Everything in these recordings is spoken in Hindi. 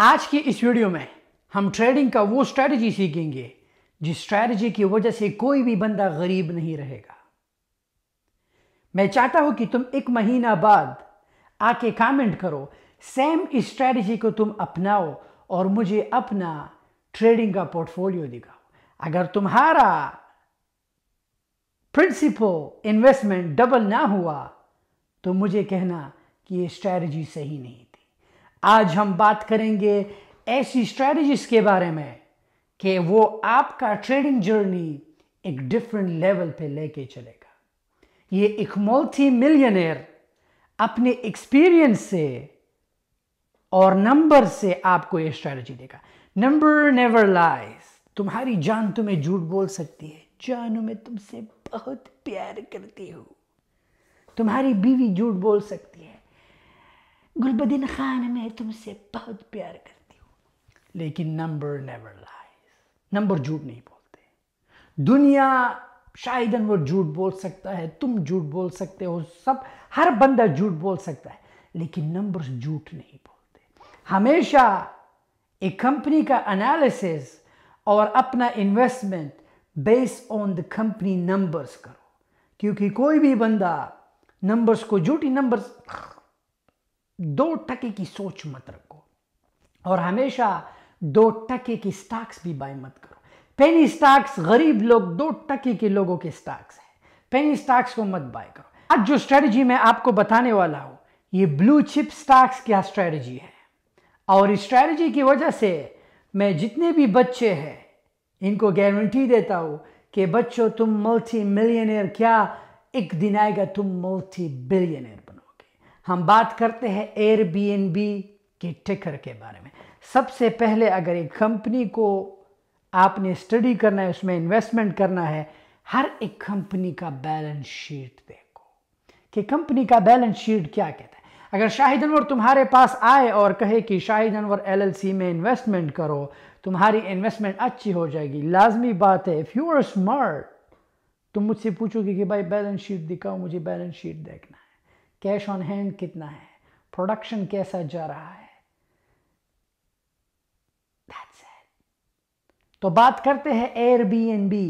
आज की इस वीडियो में हम ट्रेडिंग का वो स्ट्रैटेजी सीखेंगे जिस स्ट्रेटजी की वजह से कोई भी बंदा गरीब नहीं रहेगा मैं चाहता हूं कि तुम एक महीना बाद आके कमेंट करो सेम इस स्ट्रैटेजी को तुम अपनाओ और मुझे अपना ट्रेडिंग का पोर्टफोलियो दिखाओ अगर तुम्हारा प्रिंसिपल इन्वेस्टमेंट डबल ना हुआ तो मुझे कहना कि ये स्ट्रैटेजी सही नहीं आज हम बात करेंगे ऐसी स्ट्रेटजीज के बारे में कि वो आपका ट्रेडिंग जर्नी एक डिफरेंट लेवल पे लेके चलेगा ये एक मल्टी मिलियनर अपने एक्सपीरियंस से और नंबर से आपको ये स्ट्रेटजी देगा नंबर नेवर लाइज तुम्हारी जान तुम्हें झूठ बोल सकती है जानू मैं तुमसे बहुत प्यार करती हूं तुम्हारी बीवी झूठ बोल सकती है गुलबदीन खान मैं तुमसे बहुत प्यार करती हूँ लेकिन नंबर नेवर लाइज नंबर झूठ नहीं बोलते दुनिया शायद वो झूठ बोल सकता है तुम झूठ बोल सकते हो सब हर बंदा झूठ बोल सकता है लेकिन नंबर झूठ नहीं बोलते हमेशा एक कंपनी का एनालिसिस और अपना investment base on the company numbers करो क्योंकि कोई भी बंदा नंबर्स को झूठी नंबर्स दो टके की सोच मत रखो और हमेशा दो टके की स्टॉक्स भी बाय मत करो पेनी स्टॉक्स गरीब लोग दो टके के लोगों के स्टॉक्स हैं पेनी स्टॉक्स को मत बाय करो आज जो स्ट्रेटजी मैं आपको बताने वाला हूं ये ब्लू चिप स्टॉक्स क्या स्ट्रेटजी है और इस स्ट्रेटजी की वजह से मैं जितने भी बच्चे हैं इनको गारंटी देता हूं कि बच्चों तुम मल्टी मिलियनियर क्या एक दिन आएगा तुम मल्टी बिलियनर हम बात करते हैं एयर के टिकर के बारे में सबसे पहले अगर एक कंपनी को आपने स्टडी करना है उसमें इन्वेस्टमेंट करना है हर एक कंपनी का बैलेंस शीट देखो कि कंपनी का बैलेंस शीट क्या कहता है अगर शाहिद अनवर तुम्हारे पास आए और कहे कि शाहिद अनवर एलएलसी में इन्वेस्टमेंट करो तुम्हारी इन्वेस्टमेंट अच्छी हो जाएगी लाजमी बात है इफ़ यू आर स्मार्ट तुम मुझसे पूछोगे कि भाई बैलेंस शीट दिखाओ मुझे बैलेंस शीट देखना है कैश ऑन हैंड कितना है प्रोडक्शन कैसा जा रहा है तो बात करते हैं बी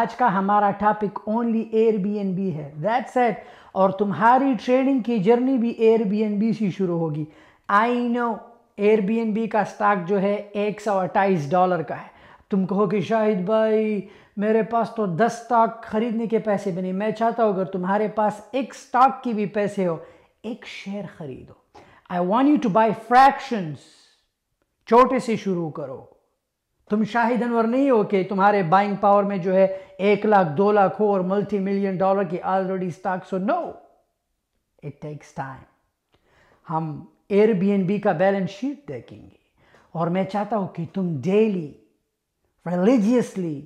आज का हमारा टॉपिक ओनली बी है दैट्स एट और तुम्हारी ट्रेडिंग की जर्नी भी बी से शुरू होगी आई नो बी का स्टॉक जो है एक सौ अट्ठाईस डॉलर का है तुम कहो कि शाहिद भाई मेरे पास तो दस स्टॉक खरीदने के पैसे भी नहीं मैं चाहता हूँ अगर तुम्हारे पास एक स्टॉक की भी पैसे हो एक शेयर खरीदो I want you to buy fractions छोटे से शुरू करो तुम शाहिद अनवर नहीं हो कि तुम्हारे बाइंग पावर में जो है एक लाख दो लाख हो और मल्टी मिलियन डॉलर की already stock so no it takes time हम एयरबीएनबी का बैलेंस शीट देखेंगे और मैं चाहता हूं कि तुम डेली रिलीजियसली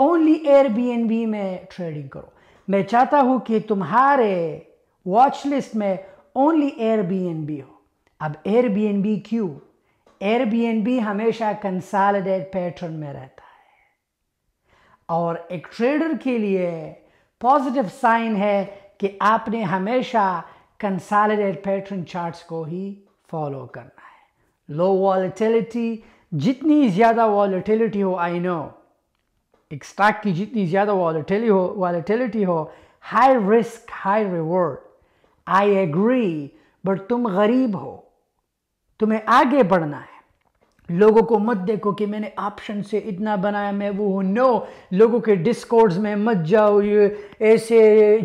ओनली एयरबीएनबी में ट्रेडिंग करो मैं चाहता हूं कि तुम्हारे वॉच लिस्ट में ओनली एयरबीएनबी हो अब एयरबीएनबी क्यों एयरबीएनबी हमेशा कंसालिडेट पैटर्न में रहता है और एक ट्रेडर के लिए पॉजिटिव साइन है कि आपने हमेशा कंसालिडेट पैटर्न चार्ट्स को ही फॉलो करना है लो वॉलिटिलिटी जितनी ज़्यादा वॉलीटिलिटी हो आई नो एक स्टॉक की जितनी ज़्यादा वॉलीटिली हो वॉलीटिलिटी हो high risk high reward I agree but तुम गरीब हो तुम्हें आगे बढ़ना है लोगों को मत देखो कि मैंने ऑप्शन से इतना बनाया मैं वो हूँ नो लोगों के डिस्कॉर्ड्स में मत जाओ ये ऐसे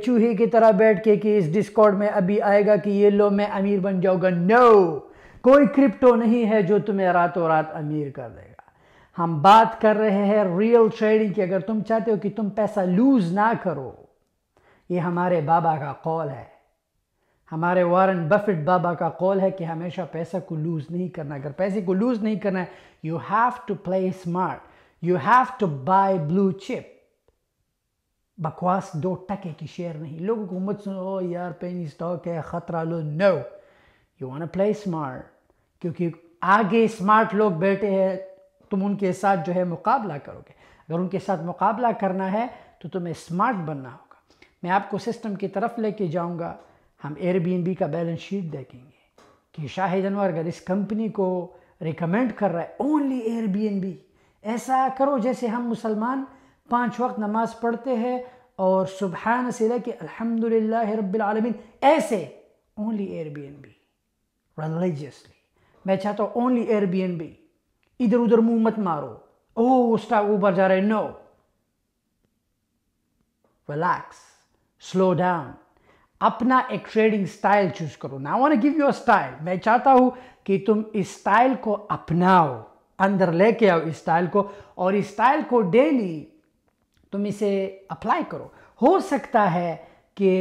चूहे की तरह बैठ के कि इस डिस्कॉर्ड में अभी आएगा कि ये लो मैं अमीर बन जाऊँगा नो कोई क्रिप्टो नहीं है जो तुम्हें रातों रात अमीर कर देगा हम बात कर रहे हैं रियल ट्रेडिंग की अगर तुम चाहते हो कि तुम पैसा लूज ना करो ये हमारे बाबा का कॉल है हमारे वारन बफेट बाबा का कॉल है कि हमेशा पैसा को लूज़ नहीं करना अगर पैसे को लूज़ नहीं करना है you have to play smart you have to buy blue chip बकवास दो टके की शेयर नहीं लोगों को मत सुनो यार पेनी स्टॉक है ख़तरा लो know you want play smart क्योंकि आगे स्मार्ट लोग बैठे हैं तुम उनके साथ जो है मुकाबला करोगे अगर उनके साथ मुकाबला करना है तो तुम्हें स्मार्ट बनना होगा मैं आपको सिस्टम की तरफ लेके जाऊंगा हम एयरबीएनबी का बैलेंस शीट देखेंगे कि शाहिद अनवर अगर इस कंपनी को रिकमेंड कर रहा है ओनली एयरबीएनबी ऐसा करो जैसे हम मुसलमान पांच वक्त नमाज पढ़ते हैं और सुबहान से लेके अलहमदिल्ला रबालमीन ऐसे ओनली एयरबीएनबी रिलीजियसली मैं चाहता हूँ ओनली एयरबीएनबी इधर उधर मुंह मत मारो ओ स्टॉक ऊपर जा रहे नो रिलैक्स स्लो डाउन अपना एक ट्रेडिंग स्टाइल चूज करो ना वांट गिव यू स्टाइल मैं चाहता हूं कि तुम इस स्टाइल को अपनाओ अंदर लेके आओ इस स्टाइल को और इस स्टाइल को डेली तुम इसे अप्लाई करो हो सकता है कि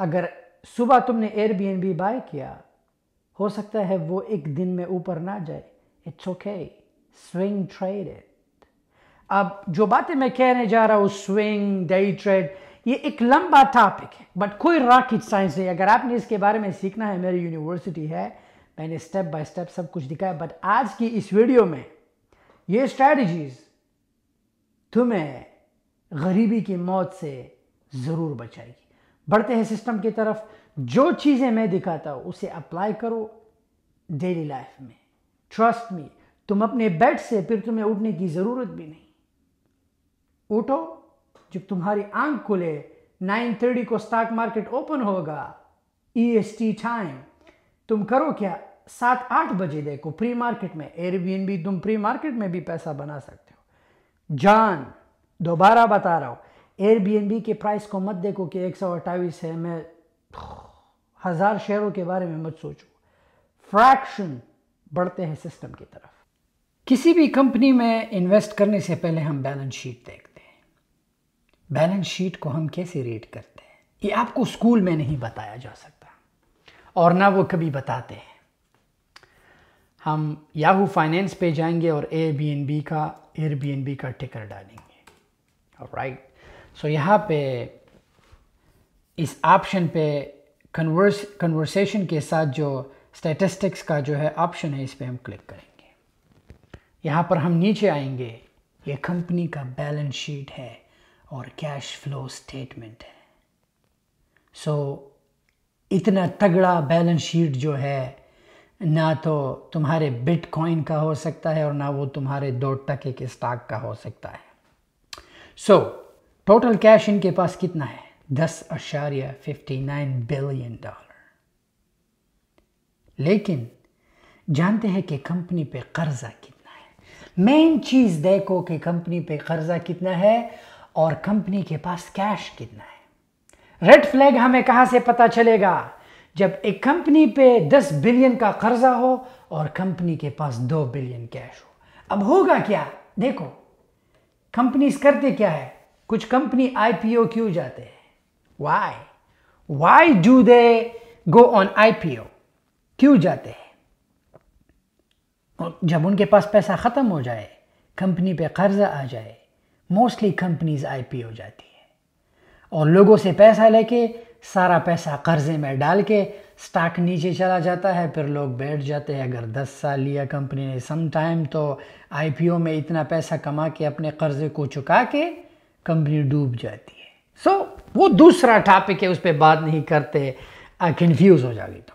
अगर सुबह तुमने एयरबीएनबी बाय किया हो सकता है वो एक दिन में ऊपर ना जाए इट्स ओके स्विंग ट्रेड अब जो बातें मैं कहने जा रहा हूँ स्विंग डे ट्रेड ये एक लंबा टॉपिक है बट कोई रॉकेट साइंस नहीं अगर आपने इसके बारे में सीखना है मेरी यूनिवर्सिटी है मैंने स्टेप बाय स्टेप सब कुछ दिखाया बट आज की इस वीडियो में ये स्ट्रेटजीज तुम्हें गरीबी की मौत से ज़रूर बचाएगी बढ़ते हैं सिस्टम की तरफ जो चीज़ें मैं दिखाता हूँ उसे अप्लाई करो डेली लाइफ में ट्रस्ट मी तुम अपने बेड से फिर तुम्हें उठने की ज़रूरत भी नहीं उठो जब तुम्हारी आंख खुले 9:30 को स्टॉक मार्केट ओपन होगा ईएसटी e टाइम तुम करो क्या सात आठ बजे देखो प्री मार्केट में एयरबीएनबी तुम प्री मार्केट में भी पैसा बना सकते हो जान दोबारा बता रहा हूं एयरबीएनबी के प्राइस को मत देखो कि एक सौ है मैं हज़ार शेयरों के बारे में मत सोचो फ्रैक्शन बढ़ते हैं सिस्टम की तरफ किसी भी कंपनी में इन्वेस्ट करने से पहले हम बैलेंस शीट देखते हैं बैलेंस शीट को हम कैसे रीड करते हैं ये आपको स्कूल में नहीं बताया जा सकता और ना वो कभी बताते हैं हम याहू फाइनेंस पे जाएंगे और एयर बी का एयर बी का टिकर डालेंगे राइट सो यहाँ पे इस ऑप्शन पे कन्वर्स कन्वर्सेशन के साथ जो स्टेटिस्टिक्स का जो है ऑप्शन है इस पर हम क्लिक करेंगे यहाँ पर हम नीचे आएंगे ये कंपनी का बैलेंस शीट है और कैश फ्लो स्टेटमेंट है सो so, इतना तगड़ा बैलेंस शीट जो है ना तो तुम्हारे बिटकॉइन का हो सकता है और ना वो तुम्हारे दो टके के स्टॉक का हो सकता है सो so, टोटल कैश इनके पास कितना है दस अशार्य फिफ्टी नाइन बिलियन डॉलर लेकिन जानते हैं कि कंपनी पे कर्जा कितना है मेन चीज देखो कि कंपनी पे कर्जा कितना है और कंपनी के पास कैश कितना है रेड फ्लैग हमें कहां से पता चलेगा जब एक कंपनी पे दस बिलियन का कर्जा हो और कंपनी के पास दो बिलियन कैश हो अब होगा क्या देखो कंपनीज करते क्या है कुछ कंपनी आईपीओ क्यों जाते हैं why why do they go on IPO क्यों जाते हैं और जब उनके पास पैसा ख़त्म हो जाए कंपनी पे कर्जा आ जाए मोस्टली कंपनीज आईपीओ जाती है और लोगों से पैसा लेके सारा पैसा कर्जे में डाल के स्टॉक नीचे चला जाता है फिर लोग बैठ जाते हैं अगर 10 साल लिया कंपनी ने सम टाइम तो आईपीओ में इतना पैसा कमा के अपने कर्जे को चुका के कंपनी डूब जाती है सो so, वो दूसरा टॉपिक है उस पर बात नहीं करते कन्फ्यूज़ हो जाएगी तो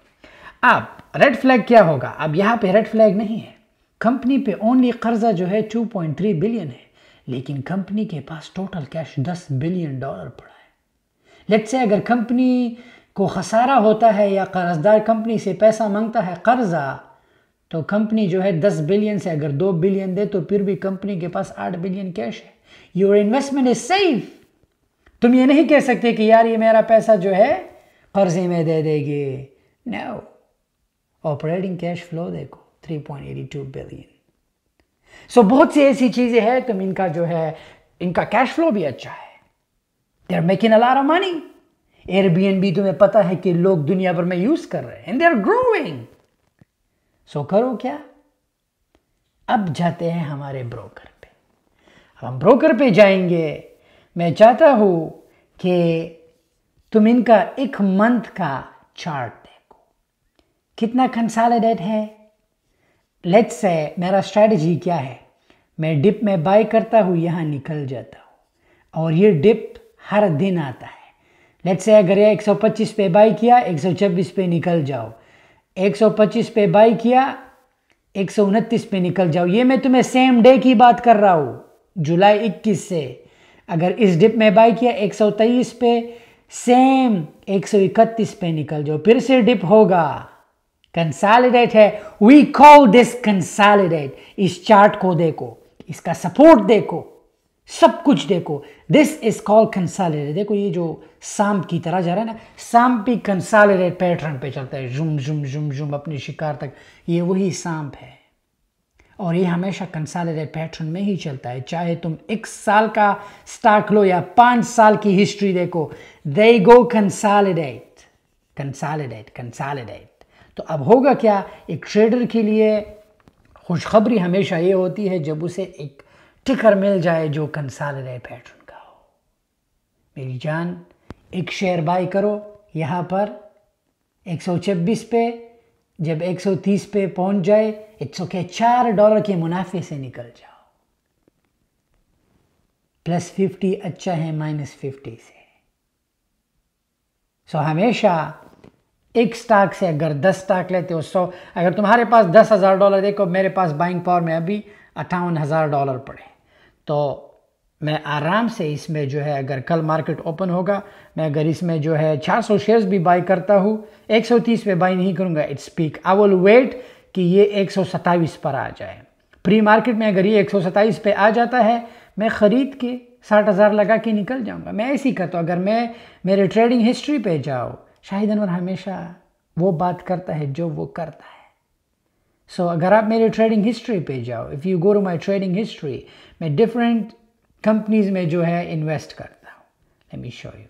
आप रेड फ्लैग क्या होगा अब यहाँ पे रेड फ्लैग नहीं है कंपनी पे ओनली कर्जा जो है 2.3 बिलियन है लेकिन कंपनी के पास टोटल कैश 10 बिलियन डॉलर पड़ा है लेट से अगर कंपनी को खसारा होता है या कर्जदार कंपनी से पैसा मांगता है कर्जा तो कंपनी जो है 10 बिलियन से अगर 2 बिलियन दे तो फिर भी कंपनी के पास 8 बिलियन कैश है योर इन्वेस्टमेंट इज सेफ तुम ये नहीं कह सकते कि यार ये मेरा पैसा जो है कर्जे में दे देगी नो ऑपरेटिंग कैश फ्लो देखो 3.82 बिलियन सो बहुत सी ऐसी चीज़ें हैं तुम इनका जो है इनका कैश फ्लो भी अच्छा है दे आर मेकिंग अलार मनी भी तुम्हें पता है कि लोग दुनिया भर में यूज कर रहे हैं and they are growing so करो क्या अब जाते हैं हमारे ब्रोकर हम ब्रोकर पे जाएंगे मैं चाहता हूं कि तुम इनका एक मंथ का चार्ट देखो कितना कंसालिडेट है लेट्स से मेरा स्ट्रेटजी क्या है मैं डिप में बाय करता हूँ यहाँ निकल जाता हूँ और ये डिप हर दिन आता है लेट्स से अगर ये 125 पे बाई किया 126 पे निकल जाओ 125 पे बाई किया एक पे निकल जाओ ये मैं तुम्हें सेम डे की बात कर रहा हूँ जुलाई 21 से अगर इस डिप में बाई किया एक पे सेम एक पे निकल जाओ फिर से डिप होगा कंसालिडेट है वी कॉल दिस कंसालिडेट इस चार्ट को देखो इसका सपोर्ट देखो सब कुछ देखो दिस इज कॉल कंसालिडेट देखो ये जो सांप की तरह जा रहा है ना सांप भी कंसालिडेट पैटर्न पे चलता है जुम जुम जुम जुम अपने शिकार तक ये वही सांप है और ये हमेशा कंसालिडेट पैटर्न में ही चलता है चाहे तुम एक साल का स्टॉक लो या पांच साल की हिस्ट्री देखो दे गो कंसालिडेट कंसालिडेट कंसालिडेट तो अब होगा क्या एक ट्रेडर के लिए खुशखबरी हमेशा ये होती है जब उसे एक टिकर मिल जाए जो कंसालिडेट पैटर्न का हो मेरी जान एक शेयर बाय करो यहाँ पर एक सौ छब्बीस पे जब 130 पे पहुंच जाए इट्स ओके चार डॉलर के मुनाफे से निकल जाओ प्लस 50 अच्छा है माइनस 50 से सो so, हमेशा एक स्टॉक से अगर दस स्टॉक लेते हो सौ अगर तुम्हारे पास दस हज़ार डॉलर देखो मेरे पास बाइंग पावर में अभी अट्ठावन हज़ार डॉलर पड़े तो मैं आराम से इसमें जो है अगर कल मार्केट ओपन होगा मैं अगर इसमें जो है 400 शेयर्स भी बाई करता हूँ 130 पे बाई नहीं करूँगा it's peak I will wait कि ये एक पर आ जाए प्री मार्केट में अगर ये एक पे आ जाता है मैं ख़रीद के साठ हज़ार लगा के निकल जाऊँगा मैं ऐसे ही करता हूँ अगर मैं मेरे ट्रेडिंग हिस्ट्री पे जाओ शाहिद अनवर हमेशा वो बात करता है जो वो करता है सो so, अगर आप मेरे ट्रेडिंग हिस्ट्री पे जाओ if you go to my trading history मैं डिफरेंट कंपनीज में जो है इन्वेस्ट करता हूँ लेट मी शो यू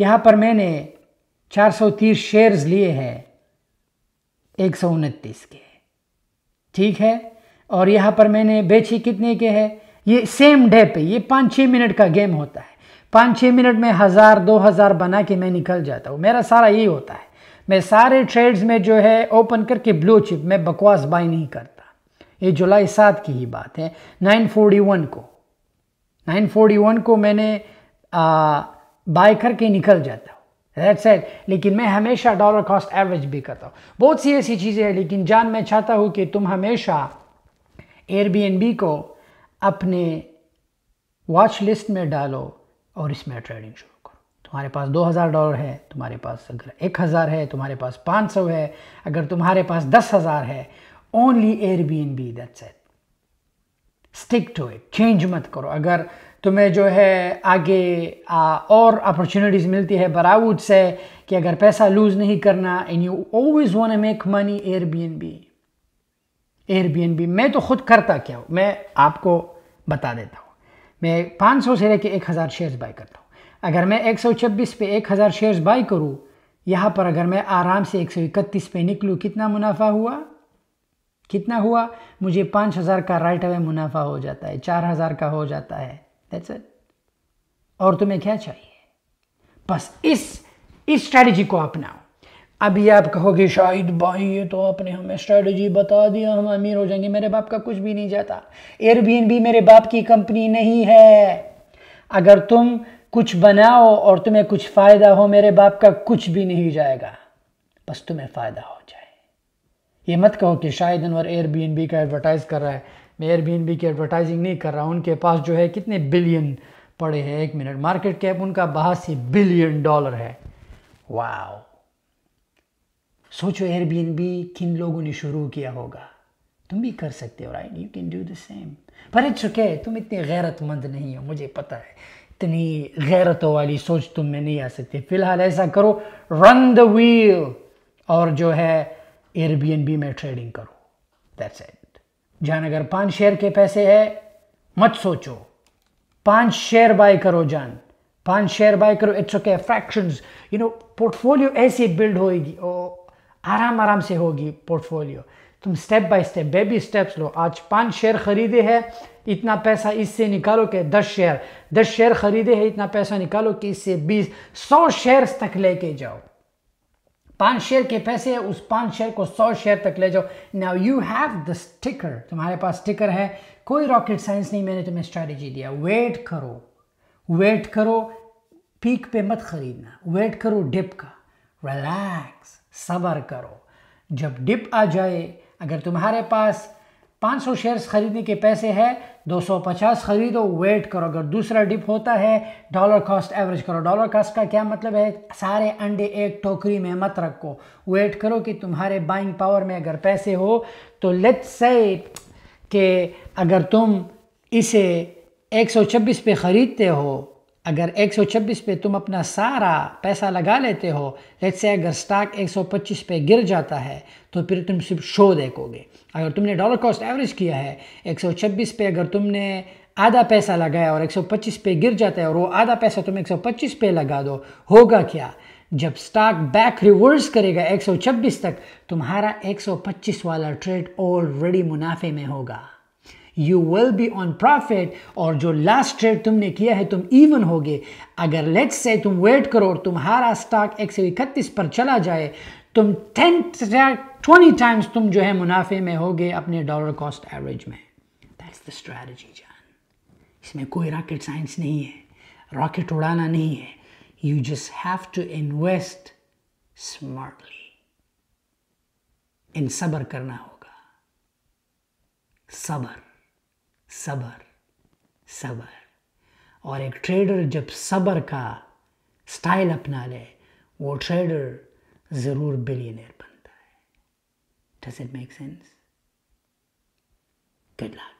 यहाँ पर मैंने 430 शेयर्स लिए हैं एक सौ उनतीस के ठीक है और यहाँ पर मैंने बेचे कितने के है ये सेम डे पे ये पाँच छः मिनट का गेम होता है पाँच छः मिनट में हज़ार दो हज़ार बना के मैं निकल जाता हूँ मेरा सारा यही होता है मैं सारे ट्रेड्स में जो है ओपन करके ब्लू चिप मैं बकवास बाई नहीं करता ये जुलाई सात की ही बात है नाइन फोर्टी वन को 941 को मैंने बाय करके निकल जाता हूँ दैट्स एट लेकिन मैं हमेशा डॉलर कॉस्ट एवरेज भी करता हूँ बहुत सी ऐसी चीज़ें हैं लेकिन जान मैं चाहता हूँ कि तुम हमेशा एयरबीएनबी को अपने वॉच लिस्ट में डालो और इसमें ट्रेडिंग शुरू करो तुम्हारे पास 2000 डॉलर है तुम्हारे पास अगर 1000 है तुम्हारे पास 500 है अगर तुम्हारे पास 10000 है only Airbnb that's it stick to it change मत करो अगर तुम्हें जो है आगे आ, और अपॉर्चुनिटीज़ मिलती है बट से कि अगर पैसा लूज़ नहीं करना and you always want make money air B N B air B N B मैं तो खुद करता क्या हूँ मैं आपको बता देता हूँ मैं 500 से लेकर एक हज़ार शेयर्स बाई करता हूँ अगर मैं एक सौ छब्बीस पे एक हज़ार शेयर्स बाई करूँ यहाँ पर अगर मैं आराम से एक सौ इकतीस पे निकलूँ कितना मुनाफा हुआ कितना हुआ मुझे पाँच हज़ार का राइट अवे मुनाफा हो जाता है चार हज़ार का हो जाता है दैट्स इट और तुम्हें क्या चाहिए बस इस इस स्ट्रैटेजी को अपनाओ अभी आप कहोगे शाहिद भाई ये तो आपने हमें स्ट्रेटजी बता दिया हम अमीर हो जाएंगे मेरे बाप का कुछ भी नहीं जाता भी मेरे बाप की कंपनी नहीं है अगर तुम कुछ बनाओ और तुम्हें कुछ फ़ायदा हो मेरे बाप का कुछ भी नहीं जाएगा बस तुम्हें फ़ायदा हो ये मत कहो कि शायद अनवर एयरबीएनबी का एडवर्टाइज़ कर रहा है मैं एयरबीएनबी की एडवर्टाइजिंग नहीं कर रहा उनके पास जो है कितने बिलियन पड़े हैं एक मिनट मार्केट कैप उनका बहासी बिलियन डॉलर है वाओ सोचो एयरबीएनबी किन लोगों ने शुरू किया होगा तुम भी कर सकते हो right you can do the same पर इट्स ओके तुम इतने गैरतमंद नहीं हो मुझे पता है इतनी गैरतों वाली सोच तुम में नहीं आ सकती फ़िलहाल ऐसा करो रन द व्हील और जो है एयरबीएनबी में ट्रेडिंग करो दैट्स इट जान अगर पांच शेयर के पैसे है मत सोचो पांच शेयर बाय करो जान पांच शेयर बाय करो it's okay fraction you know portfolio ऐसे बिल्ड होगी ओ आराम आराम से होगी पोर्टफोलियो तुम step by step baby steps लो आज पांच शेयर खरीदे हैं इतना पैसा इससे निकालो कि दस शेयर दस शेयर खरीदे हैं इतना पैसा निकालो कि इससे बीस सौ शेयर्स तक लेके जाओ पाँच शेयर के पैसे उस पाँच शेयर को सौ शेयर तक ले जाओ now you have the sticker तुम्हारे पास स्टिकर है कोई रॉकेट साइंस नहीं मैंने तुम्हें स्ट्रैटेजी दिया वेट करो वेट करो पीक पे मत खरीदना वेट करो डिप का रिलैक्स सबर करो जब डिप आ जाए अगर तुम्हारे पास 500 शेयर्स खरीदने के पैसे सौ 250 खरीदो वेट करो अगर दूसरा डिप होता है डॉलर कॉस्ट एवरेज करो डॉलर कॉस्ट का क्या मतलब है सारे अंडे एक टोकरी में मत रखो वेट करो कि तुम्हारे बाइंग पावर में अगर पैसे हो तो लेट्स से कि अगर तुम इसे 126 पे ख़रीदते हो अगर 126 पे तुम अपना सारा पैसा लगा लेते हो लेट्स से अगर स्टॉक 125 पे गिर जाता है तो फिर तुम सिर्फ शो देखोगे अगर तुमने डॉलर कॉस्ट एवरेज किया है 126 पे अगर तुमने आधा पैसा लगाया और 125 पे गिर जाता है और वो आधा पैसा तुम 125 पे लगा दो होगा क्या जब स्टॉक बैक रिवर्स करेगा 126 तक तुम्हारा 125 वाला ट्रेड ऑलरेडी मुनाफे में होगा you will be on profit और जो लास्ट ट्रेड तुमने किया है तुम इवन होगे अगर लेट्स से तुम वेट करो और तुम्हारा स्टॉक एक सौ इकतीस पर चला जाए तुम टेन ट्वेंटी टाइम्स तुम जो है मुनाफे में होगे अपने डॉलर कॉस्ट एवरेज में दैट्स द स्ट्रेटजी जान इसमें कोई रॉकेट साइंस नहीं है रॉकेट उड़ाना नहीं है you just have to invest smartly in सबर करना होगा सबर सबर सबर और एक ट्रेडर जब सबर का स्टाइल अपना ले वो ट्रेडर ज़रूर बिलियनर बनता है does it make sense good luck